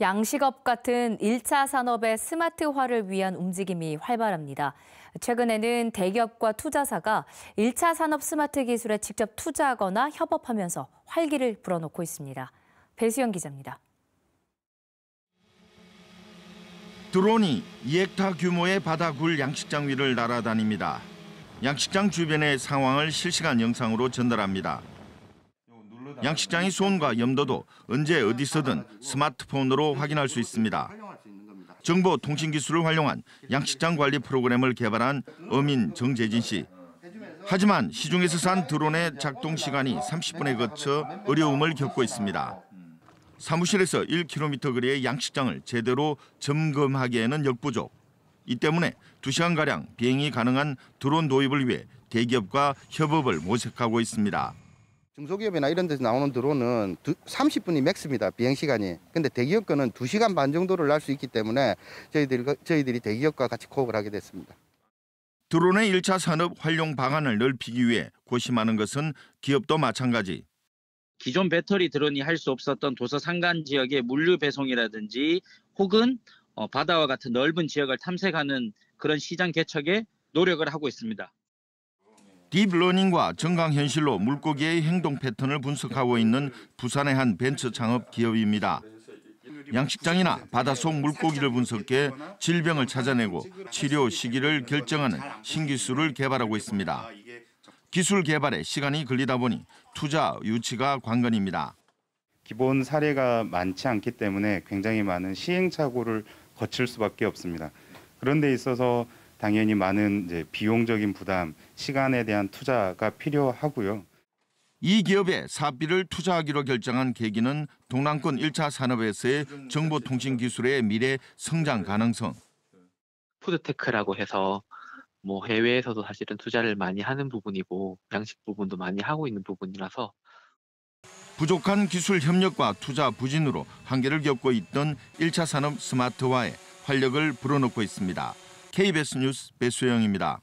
양식업 같은 1차 산업의 스마트화를 위한 움직임이 활발합니다. 최근에는 대기업과 투자사가 1차 산업 스마트 기술에 직접 투자하거나 협업하면서 활기를 불어넣고 있습니다. 배수영 기자입니다. 드론이 2헥타 규모의 바다굴 양식장 위를 날아다닙니다. 양식장 주변의 상황을 실시간 영상으로 전달합니다. 양식장의 손과 염도도 언제 어디서든 스마트폰으로 확인할 수 있습니다. 정보 통신 기술을 활용한 양식장 관리 프로그램을 개발한 어민 정재진 씨. 하지만 시중에서 산 드론의 작동 시간이 30분에 거쳐 어려움을 겪고 있습니다. 사무실에서 1km 거리의 양식장을 제대로 점검하기에는 역부족. 이 때문에 2시간가량 비행이 가능한 드론 도입을 위해 대기업과 협업을 모색하고 있습니다. 중소기업이나 이런 데서 나오는 드론은 30분이 맥스입니다. 비행시간이. 근데 대기업 거는 2시간 반 정도를 날 수 있기 때문에 저희들이, 저희들이 대기업과 같이 코업을 하게 됐습니다. 드론의 1차 산업 활용 방안을 넓히기 위해 고심하는 것은 기업도 마찬가지. 기존 배터리 드론이 할 수 없었던 도서 산간 지역의 물류 배송이라든지 혹은 어, 바다와 같은 넓은 지역을 탐색하는 그런 시장 개척에 노력을 하고 있습니다. 딥러닝과 정강현실로 물고기의 행동 패턴을 분석하고 있는 부산의 한 벤처 창업 기업입니다. 양식장이나 바닷속 물고기를 분석해 질병을 찾아내고 치료 시기를 결정하는 신기술을 개발하고 있습니다. 기술 개발에 시간이 걸리다 보니 투자 유치가 관건입니다. 기본 사례가 많지 않기 때문에 굉장히 많은 시행착오를 거칠 수밖에 없습니다. 그런 데 있어서 당연히 많은 이제 비용적인 부담, 시간에 대한 투자가 필요하고요. 이 기업에 사비를 투자하기로 결정한 계기는 동남권 1차 산업에서의 정보통신 기술의 미래 성장 가능성. 푸드테크라고 해서 뭐 해외에서도 사실은 투자를 많이 하는 부분이고 양식 부분도 많이 하고 있는 부분이라서 부족한 기술 협력과 투자 부진으로 한계를 겪고 있던 1차 산업 스마트화에 활력을 불어넣고 있습니다. KBS 뉴스 배수영입니다.